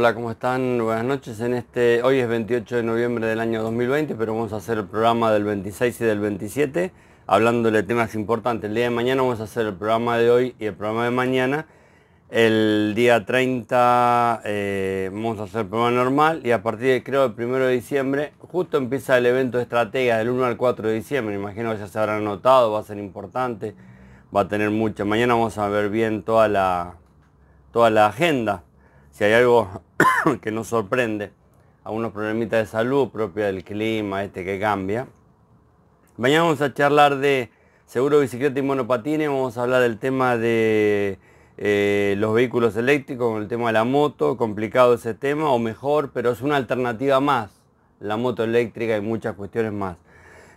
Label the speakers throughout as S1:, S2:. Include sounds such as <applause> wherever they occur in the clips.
S1: Hola, ¿cómo están? Buenas noches. En este, hoy es 28 de noviembre del año 2020, pero vamos a hacer el programa del 26 y del 27, hablando de temas importantes. El día de mañana vamos a hacer el programa de hoy y el programa de mañana. El día 30 eh, vamos a hacer el programa normal y a partir de creo el 1 de diciembre justo empieza el evento de estrategia del 1 al 4 de diciembre. Imagino que ya se habrán notado, va a ser importante, va a tener mucha... Mañana vamos a ver bien toda la, toda la agenda. Si hay algo <coughs> que nos sorprende, a unos problemitas de salud propia del clima, este que cambia. Mañana vamos a charlar de seguro bicicleta y monopatines, vamos a hablar del tema de eh, los vehículos eléctricos, el tema de la moto, complicado ese tema, o mejor, pero es una alternativa más, la moto eléctrica y muchas cuestiones más.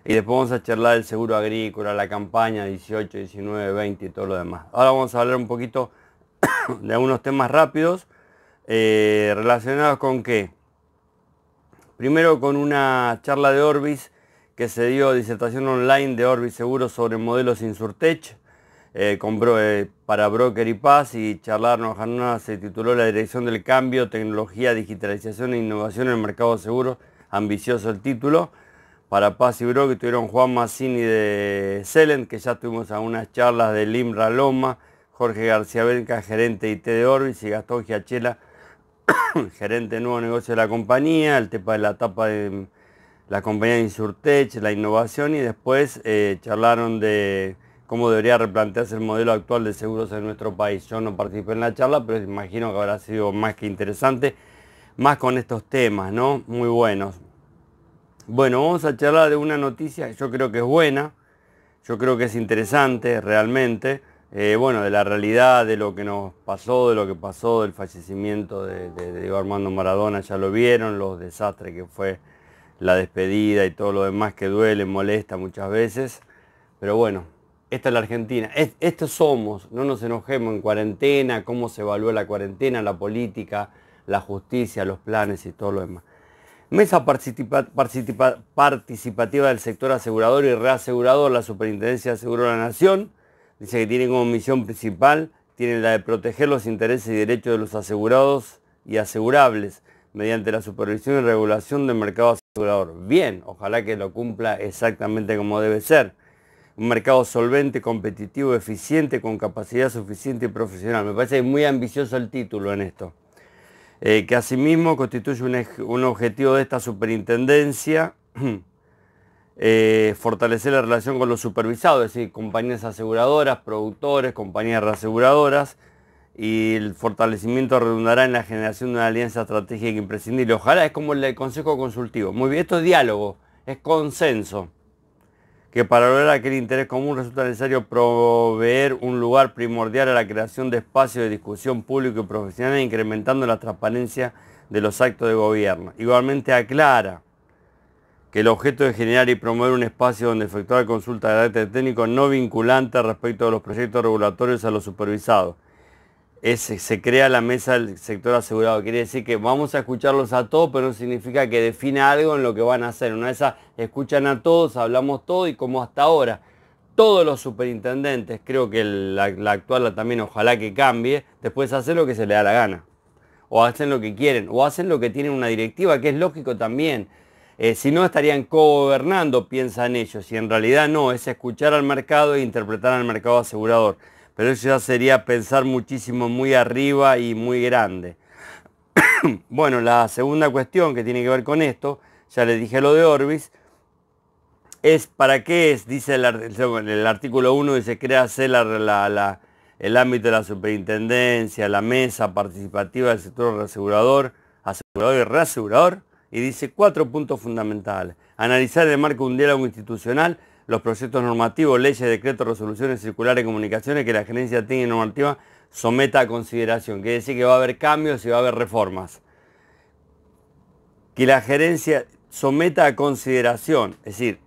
S1: Y después vamos a charlar del seguro agrícola, la campaña 18, 19, 20 y todo lo demás. Ahora vamos a hablar un poquito <coughs> de algunos temas rápidos eh, relacionados con qué? Primero con una charla de Orbis que se dio, disertación online de Orbis Seguro sobre modelos Insurtech Surtech eh, para Broker y Paz y charlarnos Januna se tituló La dirección del cambio, tecnología, digitalización e innovación en el mercado seguro, ambicioso el título. Para Paz y Broker tuvieron Juan Massini de Celent, que ya tuvimos a unas charlas de Limra Loma, Jorge García Benca, gerente IT de Orbis y Gastón Giachela, <coughs> gerente de nuevo negocio de la compañía, el tema de la etapa de la compañía de Insurtech, la innovación y después eh, charlaron de cómo debería replantearse el modelo actual de seguros en nuestro país. Yo no participé en la charla, pero imagino que habrá sido más que interesante, más con estos temas, ¿no? Muy buenos. Bueno, vamos a charlar de una noticia que yo creo que es buena, yo creo que es interesante realmente. Eh, bueno, de la realidad, de lo que nos pasó, de lo que pasó, del fallecimiento de, Diego Armando Maradona, ya lo vieron, los desastres que fue la despedida y todo lo demás que duele, molesta muchas veces. Pero bueno, esta es la Argentina, esto estos somos, no nos enojemos en cuarentena, cómo se evalúa la cuarentena, la política, la justicia, los planes y todo lo demás. Mesa participativa del sector asegurador y reasegurador, la Superintendencia de Seguro de la Nación Dice que tiene como misión principal, tiene la de proteger los intereses y derechos de los asegurados y asegurables mediante la supervisión y regulación del mercado asegurador. Bien, ojalá que lo cumpla exactamente como debe ser. Un mercado solvente, competitivo, eficiente, con capacidad suficiente y profesional. Me parece muy ambicioso el título en esto. Eh, que asimismo constituye un objetivo de esta superintendencia. <clears throat> Eh, fortalecer la relación con los supervisados, es decir, compañías aseguradoras, productores, compañías reaseguradoras, y el fortalecimiento redundará en la generación de una alianza estratégica imprescindible. Ojalá es como el consejo consultivo. Muy bien, esto es diálogo, es consenso. Que para lograr aquel interés común resulta necesario proveer un lugar primordial a la creación de espacios de discusión público y profesional, incrementando la transparencia de los actos de gobierno. Igualmente aclara que el objeto es generar y promover un espacio donde efectuar consulta de carácter técnico no vinculante respecto a los proyectos regulatorios a los supervisados. se crea la mesa del sector asegurado. Quiere decir que vamos a escucharlos a todos, pero no significa que defina algo en lo que van a hacer. Una vez esas escuchan a todos, hablamos todo y como hasta ahora. Todos los superintendentes, creo que la, la actual también ojalá que cambie, después hacen lo que se le da la gana. O hacen lo que quieren, o hacen lo que tienen una directiva, que es lógico también. Eh, si no, estarían co-gobernando, piensan ellos, y en realidad no, es escuchar al mercado e interpretar al mercado asegurador. Pero eso ya sería pensar muchísimo muy arriba y muy grande. <coughs> bueno, la segunda cuestión que tiene que ver con esto, ya les dije lo de Orbis, es para qué es, dice el, artículo 1, dice se crea el ámbito de la superintendencia, la mesa participativa del sector asegurador, asegurador y reasegurador y dice cuatro puntos fundamentales. Analizar el marco de un diálogo institucional, los proyectos normativos, leyes, decretos, resoluciones circulares, comunicaciones que la gerencia tiene normativa someta a consideración. Quiere decir que va a haber cambios y va a haber reformas. Que la gerencia someta a consideración, es decir,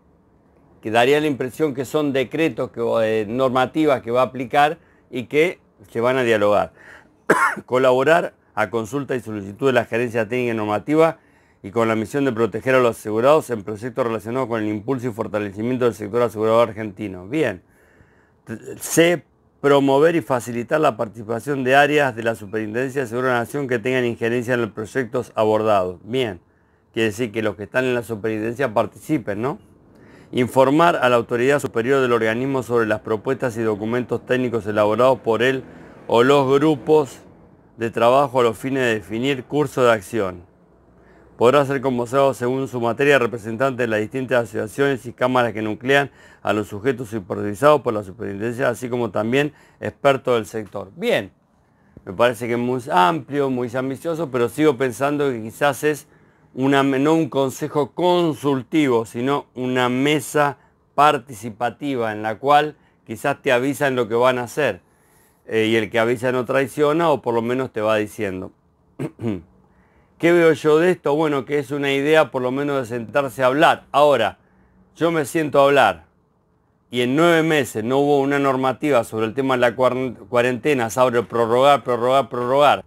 S1: que daría la impresión que son decretos que, eh, normativas que va a aplicar y que se van a dialogar. <coughs> Colaborar a consulta y solicitud de la gerencia técnica normativa y con la misión de proteger a los asegurados en proyectos relacionados con el impulso y fortalecimiento del sector asegurador argentino. Bien. C. Promover y facilitar la participación de áreas de la Superintendencia de Seguro de Nación que tengan injerencia en los proyectos abordados. Bien. Quiere decir que los que están en la superintendencia participen, ¿no? Informar a la autoridad superior del organismo sobre las propuestas y documentos técnicos elaborados por él o los grupos de trabajo a los fines de definir curso de acción podrá ser convocado según su materia representante de las distintas asociaciones y cámaras que nuclean a los sujetos supervisados por la superintendencia, así como también expertos del sector. Bien, me parece que es muy amplio, muy ambicioso, pero sigo pensando que quizás es no un consejo consultivo, sino una mesa participativa en la cual quizás te avisan lo que van a hacer eh, y el que avisa no traiciona o por lo menos te va diciendo. <clears throat> ¿Qué veo yo de esto? Bueno, que es una idea por lo menos de sentarse a hablar. Ahora, yo me siento a hablar y en nueve meses no hubo una normativa sobre el tema de la cuarentena, sobre prorrogar, prorrogar, prorrogar.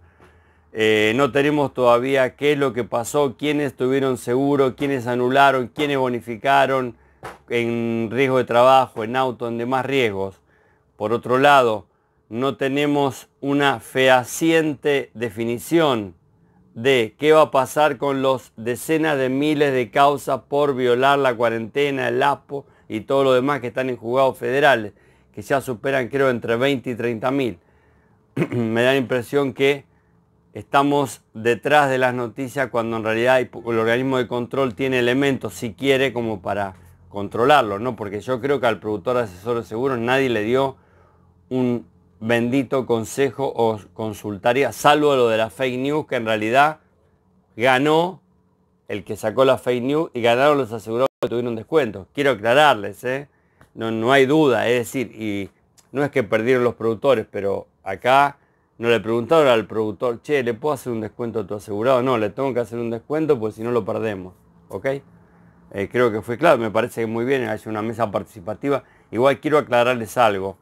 S1: Eh, no tenemos todavía qué es lo que pasó, quiénes tuvieron seguro, quiénes anularon, quiénes bonificaron en riesgo de trabajo, en auto, en demás riesgos. Por otro lado, no tenemos una fehaciente definición de qué va a pasar con los decenas de miles de causas por violar la cuarentena, el ASPO y todo lo demás que están en juzgados federales, que ya superan creo entre 20 y 30 mil. <clears throat> Me da la impresión que estamos detrás de las noticias cuando en realidad el organismo de control tiene elementos, si quiere, como para controlarlo, ¿no? Porque yo creo que al productor asesor de seguros nadie le dio un bendito consejo o consultaría, salvo lo de la fake news, que en realidad ganó el que sacó la fake news y ganaron los asegurados que tuvieron descuento. Quiero aclararles, ¿eh? no, no hay duda, es decir, y no es que perdieron los productores, pero acá no le preguntaron al productor, che, ¿le puedo hacer un descuento a tu asegurado? No, le tengo que hacer un descuento pues si no lo perdemos, ¿ok? Eh, creo que fue claro, me parece que muy bien, hay una mesa participativa. Igual quiero aclararles algo.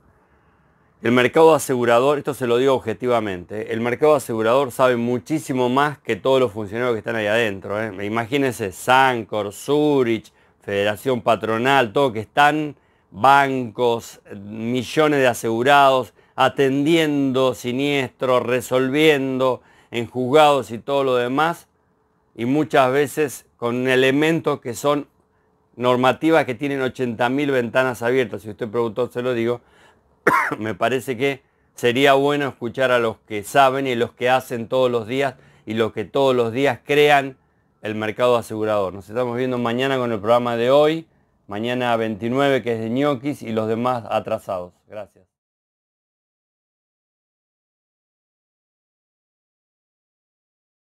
S1: El mercado asegurador, esto se lo digo objetivamente, el mercado asegurador sabe muchísimo más que todos los funcionarios que están ahí adentro. ¿eh? Imagínense, Sancor, Zurich, Federación Patronal, todo que están bancos, millones de asegurados, atendiendo siniestros, resolviendo en juzgados y todo lo demás, y muchas veces con elementos que son normativas que tienen 80.000 ventanas abiertas, si usted preguntó se lo digo, <coughs> me parece que sería bueno escuchar a los que saben y los que hacen todos los días y los que todos los días crean el mercado asegurador. Nos estamos viendo mañana con el programa de hoy, mañana 29 que es de ñoquis y los demás atrasados. Gracias.